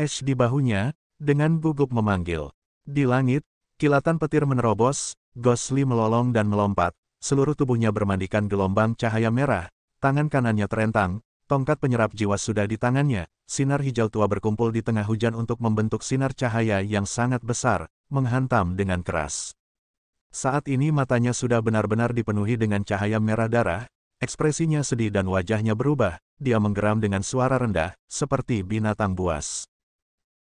Es di bahunya, dengan gugup memanggil. Di langit, kilatan petir menerobos, Ghostly melolong dan melompat, seluruh tubuhnya bermandikan gelombang cahaya merah, Tangan kanannya terentang, tongkat penyerap jiwa sudah di tangannya, sinar hijau tua berkumpul di tengah hujan untuk membentuk sinar cahaya yang sangat besar, menghantam dengan keras. Saat ini matanya sudah benar-benar dipenuhi dengan cahaya merah darah, ekspresinya sedih dan wajahnya berubah, dia menggeram dengan suara rendah, seperti binatang buas.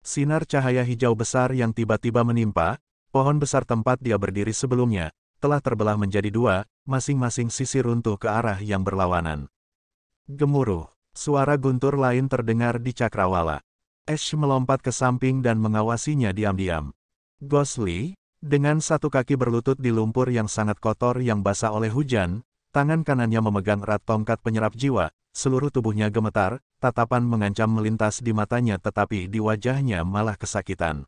Sinar cahaya hijau besar yang tiba-tiba menimpa, pohon besar tempat dia berdiri sebelumnya, telah terbelah menjadi dua, masing-masing sisi runtuh ke arah yang berlawanan. Gemuruh, suara guntur lain terdengar di cakrawala. Ash melompat ke samping dan mengawasinya diam-diam. Gosli, dengan satu kaki berlutut di lumpur yang sangat kotor yang basah oleh hujan, tangan kanannya memegang erat tongkat penyerap jiwa, seluruh tubuhnya gemetar, tatapan mengancam melintas di matanya tetapi di wajahnya malah kesakitan.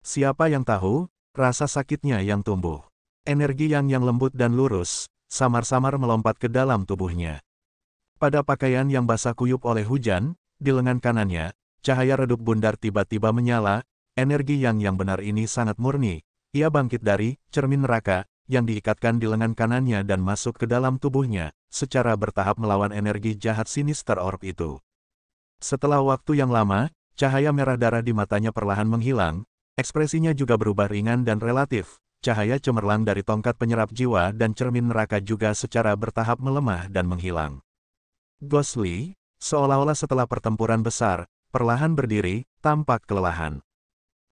Siapa yang tahu, rasa sakitnya yang tumbuh. Energi yang yang lembut dan lurus, samar-samar melompat ke dalam tubuhnya. Pada pakaian yang basah kuyup oleh hujan, di lengan kanannya, cahaya redup bundar tiba-tiba menyala, energi yang yang benar ini sangat murni. Ia bangkit dari cermin neraka yang diikatkan di lengan kanannya dan masuk ke dalam tubuhnya, secara bertahap melawan energi jahat sinister orb itu. Setelah waktu yang lama, cahaya merah darah di matanya perlahan menghilang, ekspresinya juga berubah ringan dan relatif, cahaya cemerlang dari tongkat penyerap jiwa dan cermin neraka juga secara bertahap melemah dan menghilang. Gosli, seolah-olah setelah pertempuran besar, perlahan berdiri, tampak kelelahan.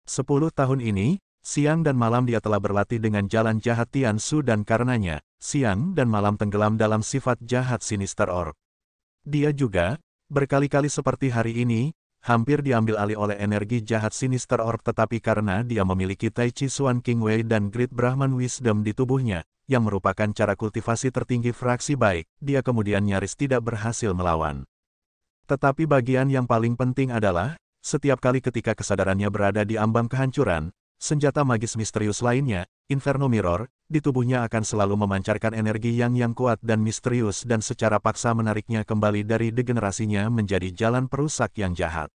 Sepuluh tahun ini, siang dan malam dia telah berlatih dengan jalan jahat Tian Su dan karenanya, siang dan malam tenggelam dalam sifat jahat sinister Orb. Dia juga, berkali-kali seperti hari ini, hampir diambil alih oleh energi jahat Sinister Orb tetapi karena dia memiliki Tai Chi suan King Wei dan Great Brahman Wisdom di tubuhnya, yang merupakan cara kultivasi tertinggi fraksi baik, dia kemudian nyaris tidak berhasil melawan. Tetapi bagian yang paling penting adalah, setiap kali ketika kesadarannya berada di ambang kehancuran, senjata magis misterius lainnya, Inferno Mirror, di tubuhnya akan selalu memancarkan energi yang yang kuat dan misterius dan secara paksa menariknya kembali dari degenerasinya menjadi jalan perusak yang jahat.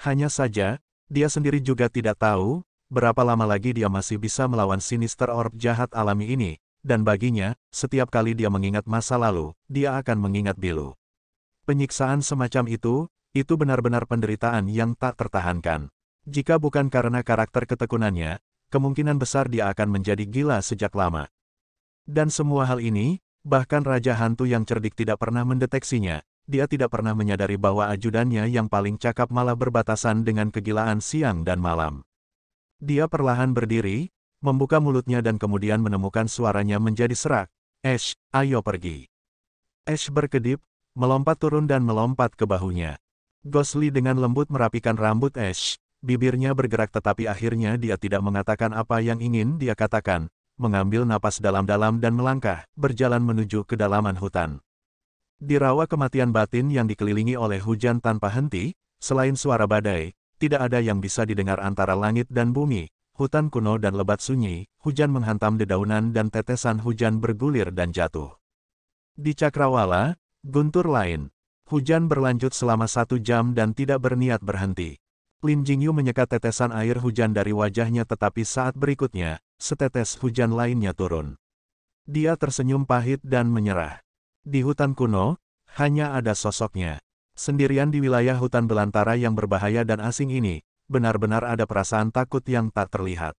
Hanya saja, dia sendiri juga tidak tahu, berapa lama lagi dia masih bisa melawan sinister orb jahat alami ini, dan baginya, setiap kali dia mengingat masa lalu, dia akan mengingat Bilu. Penyiksaan semacam itu, itu benar-benar penderitaan yang tak tertahankan. Jika bukan karena karakter ketekunannya, kemungkinan besar dia akan menjadi gila sejak lama. Dan semua hal ini, bahkan Raja Hantu yang cerdik tidak pernah mendeteksinya, dia tidak pernah menyadari bahwa ajudannya yang paling cakap malah berbatasan dengan kegilaan siang dan malam. Dia perlahan berdiri, membuka mulutnya dan kemudian menemukan suaranya menjadi serak. Ash, ayo pergi. Ash berkedip, melompat turun dan melompat ke bahunya. Gosli dengan lembut merapikan rambut Ash. Bibirnya bergerak tetapi akhirnya dia tidak mengatakan apa yang ingin dia katakan, mengambil napas dalam-dalam dan melangkah, berjalan menuju kedalaman hutan. Di rawa kematian batin yang dikelilingi oleh hujan tanpa henti, selain suara badai, tidak ada yang bisa didengar antara langit dan bumi, hutan kuno dan lebat sunyi, hujan menghantam dedaunan dan tetesan hujan bergulir dan jatuh. Di Cakrawala, guntur lain. Hujan berlanjut selama satu jam dan tidak berniat berhenti. Lin Jingyu menyekat tetesan air hujan dari wajahnya tetapi saat berikutnya, setetes hujan lainnya turun. Dia tersenyum pahit dan menyerah. Di hutan kuno, hanya ada sosoknya. Sendirian di wilayah hutan belantara yang berbahaya dan asing ini, benar-benar ada perasaan takut yang tak terlihat.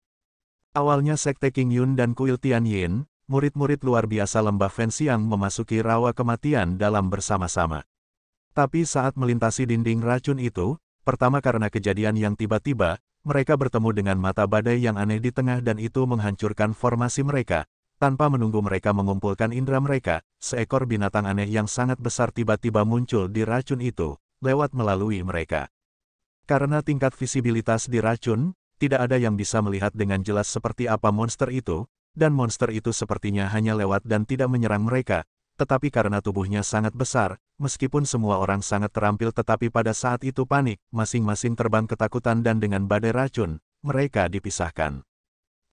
Awalnya Sekte King Yun dan Kuil Tian Yin, murid-murid luar biasa lembah Fensiang memasuki rawa kematian dalam bersama-sama. Tapi saat melintasi dinding racun itu, pertama karena kejadian yang tiba-tiba, mereka bertemu dengan mata badai yang aneh di tengah dan itu menghancurkan formasi mereka, tanpa menunggu mereka mengumpulkan indera mereka, seekor binatang aneh yang sangat besar tiba-tiba muncul di racun itu, lewat melalui mereka. Karena tingkat visibilitas di racun, tidak ada yang bisa melihat dengan jelas seperti apa monster itu, dan monster itu sepertinya hanya lewat dan tidak menyerang mereka, tetapi karena tubuhnya sangat besar, meskipun semua orang sangat terampil tetapi pada saat itu panik, masing-masing terbang ketakutan dan dengan badai racun, mereka dipisahkan.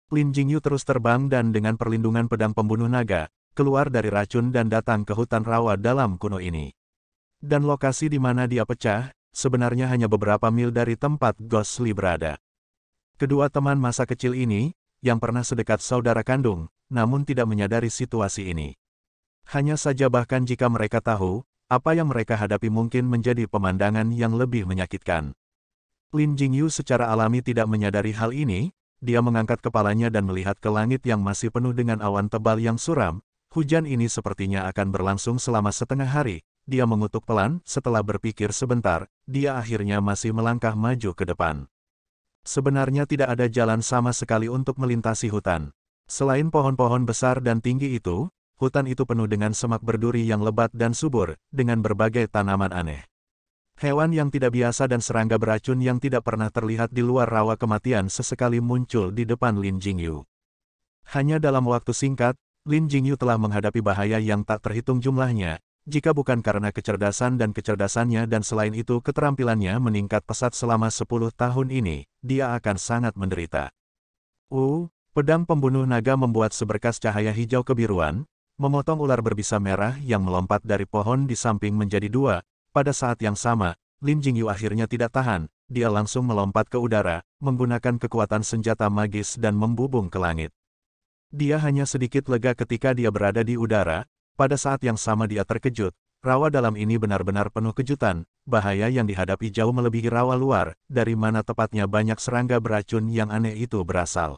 Lin Jingyu terus terbang dan dengan perlindungan pedang pembunuh naga, keluar dari racun dan datang ke hutan rawa dalam kuno ini. Dan lokasi di mana dia pecah, sebenarnya hanya beberapa mil dari tempat Ghost Li berada. Kedua teman masa kecil ini, yang pernah sedekat saudara kandung, namun tidak menyadari situasi ini. Hanya saja bahkan jika mereka tahu, apa yang mereka hadapi mungkin menjadi pemandangan yang lebih menyakitkan. Lin Jingyu secara alami tidak menyadari hal ini, dia mengangkat kepalanya dan melihat ke langit yang masih penuh dengan awan tebal yang suram. Hujan ini sepertinya akan berlangsung selama setengah hari. Dia mengutuk pelan, setelah berpikir sebentar, dia akhirnya masih melangkah maju ke depan. Sebenarnya tidak ada jalan sama sekali untuk melintasi hutan. Selain pohon-pohon besar dan tinggi itu, hutan itu penuh dengan semak berduri yang lebat dan subur, dengan berbagai tanaman aneh. Hewan yang tidak biasa dan serangga beracun yang tidak pernah terlihat di luar rawa kematian sesekali muncul di depan Lin Jingyu. Hanya dalam waktu singkat, Lin Jingyu telah menghadapi bahaya yang tak terhitung jumlahnya, jika bukan karena kecerdasan dan kecerdasannya dan selain itu keterampilannya meningkat pesat selama 10 tahun ini, dia akan sangat menderita. U, pedang pembunuh naga membuat seberkas cahaya hijau kebiruan, memotong ular berbisa merah yang melompat dari pohon di samping menjadi dua, pada saat yang sama, Lin Jingyu akhirnya tidak tahan, dia langsung melompat ke udara, menggunakan kekuatan senjata magis dan membubung ke langit. Dia hanya sedikit lega ketika dia berada di udara, pada saat yang sama dia terkejut, rawa dalam ini benar-benar penuh kejutan, bahaya yang dihadapi jauh melebihi rawa luar, dari mana tepatnya banyak serangga beracun yang aneh itu berasal.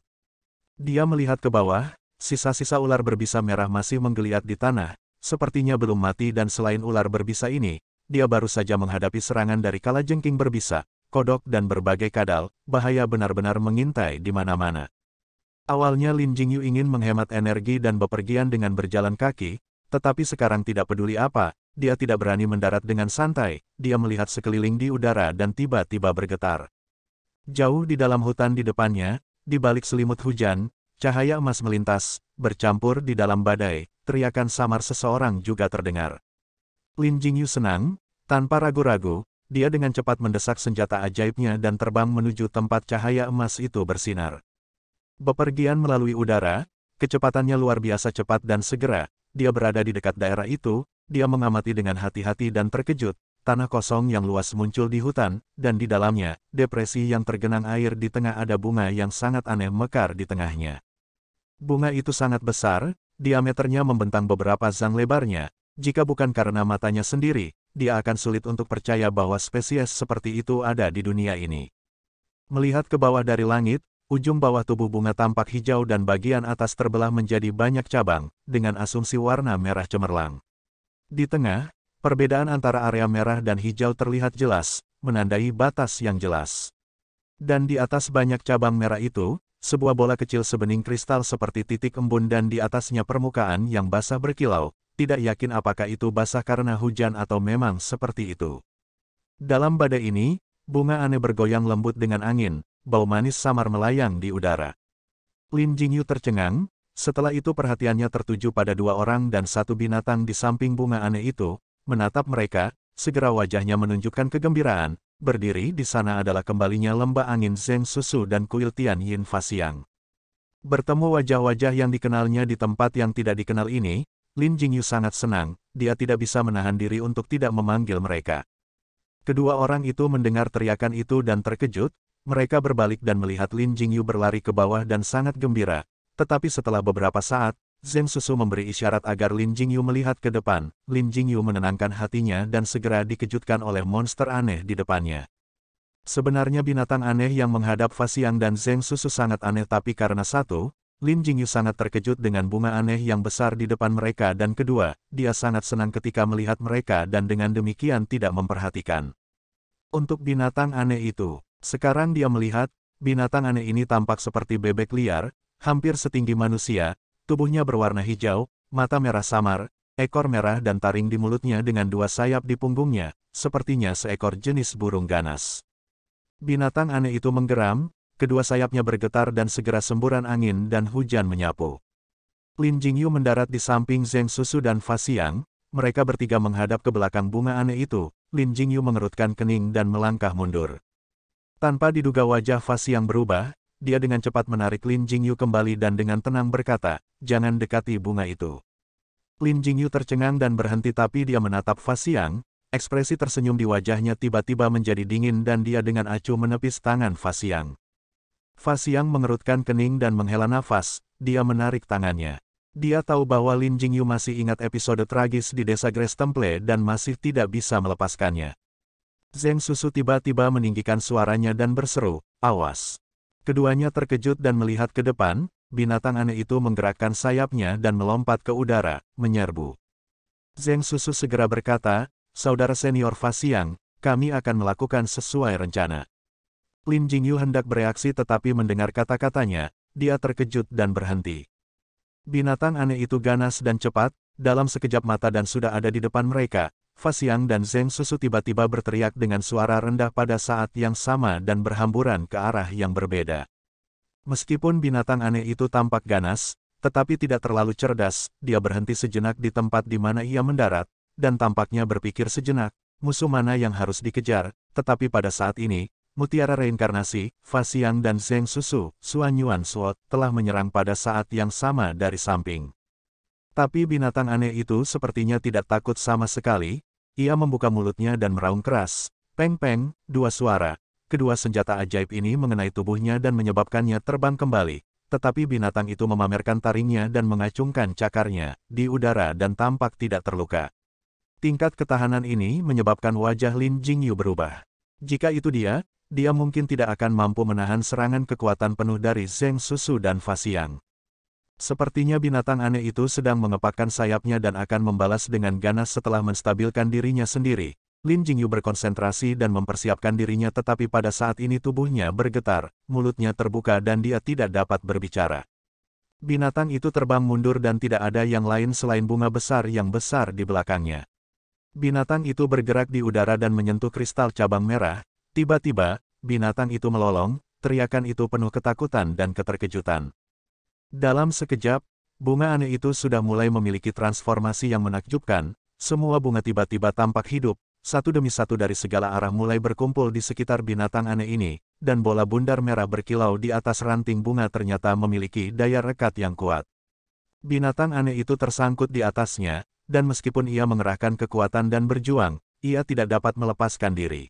Dia melihat ke bawah, sisa-sisa ular berbisa merah masih menggeliat di tanah, sepertinya belum mati dan selain ular berbisa ini, dia baru saja menghadapi serangan dari kalajengking berbisa, kodok dan berbagai kadal, bahaya benar-benar mengintai di mana-mana. Awalnya Lin Jingyu ingin menghemat energi dan bepergian dengan berjalan kaki, tetapi sekarang tidak peduli apa, dia tidak berani mendarat dengan santai, dia melihat sekeliling di udara dan tiba-tiba bergetar. Jauh di dalam hutan di depannya, di balik selimut hujan, cahaya emas melintas, bercampur di dalam badai, teriakan samar seseorang juga terdengar. Lin Jingyu senang, tanpa ragu-ragu, dia dengan cepat mendesak senjata ajaibnya dan terbang menuju tempat cahaya emas itu bersinar. Bepergian melalui udara, kecepatannya luar biasa cepat dan segera, dia berada di dekat daerah itu, dia mengamati dengan hati-hati dan terkejut, tanah kosong yang luas muncul di hutan, dan di dalamnya, depresi yang tergenang air di tengah ada bunga yang sangat aneh mekar di tengahnya. Bunga itu sangat besar, diameternya membentang beberapa zang lebarnya, jika bukan karena matanya sendiri, dia akan sulit untuk percaya bahwa spesies seperti itu ada di dunia ini. Melihat ke bawah dari langit, ujung bawah tubuh bunga tampak hijau dan bagian atas terbelah menjadi banyak cabang, dengan asumsi warna merah cemerlang. Di tengah, perbedaan antara area merah dan hijau terlihat jelas, menandai batas yang jelas. Dan di atas banyak cabang merah itu, sebuah bola kecil sebening kristal seperti titik embun dan di atasnya permukaan yang basah berkilau, tidak yakin apakah itu basah karena hujan atau memang seperti itu. Dalam badai ini, bunga aneh bergoyang lembut dengan angin, bau manis samar melayang di udara. Lin Jingyu tercengang, setelah itu perhatiannya tertuju pada dua orang dan satu binatang di samping bunga aneh itu, menatap mereka, segera wajahnya menunjukkan kegembiraan, berdiri di sana adalah kembalinya lembah angin Zeng Susu dan kuil Tian Yin Fasiang. Bertemu wajah-wajah yang dikenalnya di tempat yang tidak dikenal ini, Lin Jingyu sangat senang, dia tidak bisa menahan diri untuk tidak memanggil mereka. Kedua orang itu mendengar teriakan itu dan terkejut, mereka berbalik dan melihat Lin Jingyu berlari ke bawah dan sangat gembira. Tetapi setelah beberapa saat, Zeng Susu memberi isyarat agar Lin Jingyu melihat ke depan. Lin Jingyu menenangkan hatinya dan segera dikejutkan oleh monster aneh di depannya. Sebenarnya binatang aneh yang menghadap Fasiang dan Zeng Susu sangat aneh tapi karena satu, Lin Jingyu sangat terkejut dengan bunga aneh yang besar di depan mereka dan kedua, dia sangat senang ketika melihat mereka dan dengan demikian tidak memperhatikan. Untuk binatang aneh itu, sekarang dia melihat, binatang aneh ini tampak seperti bebek liar, hampir setinggi manusia, tubuhnya berwarna hijau, mata merah samar, ekor merah dan taring di mulutnya dengan dua sayap di punggungnya, sepertinya seekor jenis burung ganas. Binatang aneh itu menggeram, kedua sayapnya bergetar dan segera semburan angin dan hujan menyapu. Lin Jingyu mendarat di samping Zeng Susu dan Fa Fasiang, mereka bertiga menghadap ke belakang bunga aneh itu, Lin Jingyu mengerutkan kening dan melangkah mundur. Tanpa diduga wajah Fa Fasiang berubah, dia dengan cepat menarik Lin Jingyu kembali dan dengan tenang berkata, jangan dekati bunga itu. Lin Jingyu tercengang dan berhenti tapi dia menatap Fa Fasiang, ekspresi tersenyum di wajahnya tiba-tiba menjadi dingin dan dia dengan acuh menepis tangan Fa Fasiang. Fasiang mengerutkan kening dan menghela nafas, dia menarik tangannya. Dia tahu bahwa Lin Jingyu masih ingat episode tragis di desa Grace Temple dan masih tidak bisa melepaskannya. Zeng Susu tiba-tiba meninggikan suaranya dan berseru, awas. Keduanya terkejut dan melihat ke depan, binatang aneh itu menggerakkan sayapnya dan melompat ke udara, menyerbu. Zeng Susu segera berkata, Saudara senior Fasiang, kami akan melakukan sesuai rencana. Lin Jingyu hendak bereaksi tetapi mendengar kata-katanya, dia terkejut dan berhenti. Binatang aneh itu ganas dan cepat, dalam sekejap mata dan sudah ada di depan mereka, Fasiang dan Zeng Susu tiba-tiba berteriak dengan suara rendah pada saat yang sama dan berhamburan ke arah yang berbeda. Meskipun binatang aneh itu tampak ganas, tetapi tidak terlalu cerdas, dia berhenti sejenak di tempat di mana ia mendarat, dan tampaknya berpikir sejenak, musuh mana yang harus dikejar, tetapi pada saat ini, Mutiara Reinkarnasi, Fasiang dan Zeng Susu, Suan Yuan Suot, telah menyerang pada saat yang sama dari samping. Tapi binatang aneh itu sepertinya tidak takut sama sekali, ia membuka mulutnya dan meraung keras. Peng-peng, dua suara. Kedua senjata ajaib ini mengenai tubuhnya dan menyebabkannya terbang kembali. Tetapi binatang itu memamerkan taringnya dan mengacungkan cakarnya di udara dan tampak tidak terluka. Tingkat ketahanan ini menyebabkan wajah Lin Jingyu berubah. Jika itu dia, dia mungkin tidak akan mampu menahan serangan kekuatan penuh dari Zeng Susu dan Fasiang. Sepertinya binatang aneh itu sedang mengepakkan sayapnya dan akan membalas dengan ganas setelah menstabilkan dirinya sendiri. Lin Jingyu berkonsentrasi dan mempersiapkan dirinya tetapi pada saat ini tubuhnya bergetar, mulutnya terbuka dan dia tidak dapat berbicara. Binatang itu terbang mundur dan tidak ada yang lain selain bunga besar yang besar di belakangnya. Binatang itu bergerak di udara dan menyentuh kristal cabang merah, Tiba-tiba, binatang itu melolong, teriakan itu penuh ketakutan dan keterkejutan. Dalam sekejap, bunga aneh itu sudah mulai memiliki transformasi yang menakjubkan, semua bunga tiba-tiba tampak hidup, satu demi satu dari segala arah mulai berkumpul di sekitar binatang aneh ini, dan bola bundar merah berkilau di atas ranting bunga ternyata memiliki daya rekat yang kuat. Binatang aneh itu tersangkut di atasnya, dan meskipun ia mengerahkan kekuatan dan berjuang, ia tidak dapat melepaskan diri.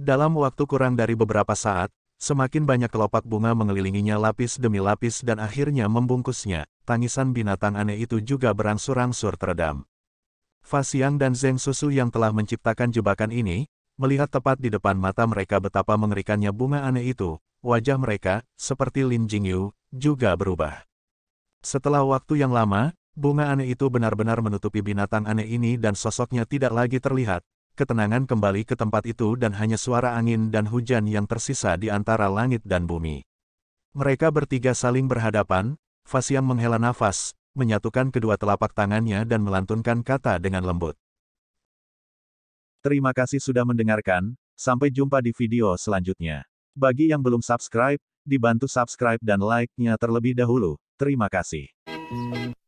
Dalam waktu kurang dari beberapa saat, semakin banyak kelopak bunga mengelilinginya lapis demi lapis dan akhirnya membungkusnya, tangisan binatang aneh itu juga berangsur-angsur teredam. Fasiang dan Zeng Susu yang telah menciptakan jebakan ini, melihat tepat di depan mata mereka betapa mengerikannya bunga aneh itu, wajah mereka, seperti Lin Jingyu, juga berubah. Setelah waktu yang lama, bunga aneh itu benar-benar menutupi binatang aneh ini dan sosoknya tidak lagi terlihat, ketenangan kembali ke tempat itu dan hanya suara angin dan hujan yang tersisa di antara langit dan bumi. Mereka bertiga saling berhadapan, Fasiang menghela nafas, menyatukan kedua telapak tangannya dan melantunkan kata dengan lembut. Terima kasih sudah mendengarkan, sampai jumpa di video selanjutnya. Bagi yang belum subscribe, dibantu subscribe dan like-nya terlebih dahulu. Terima kasih.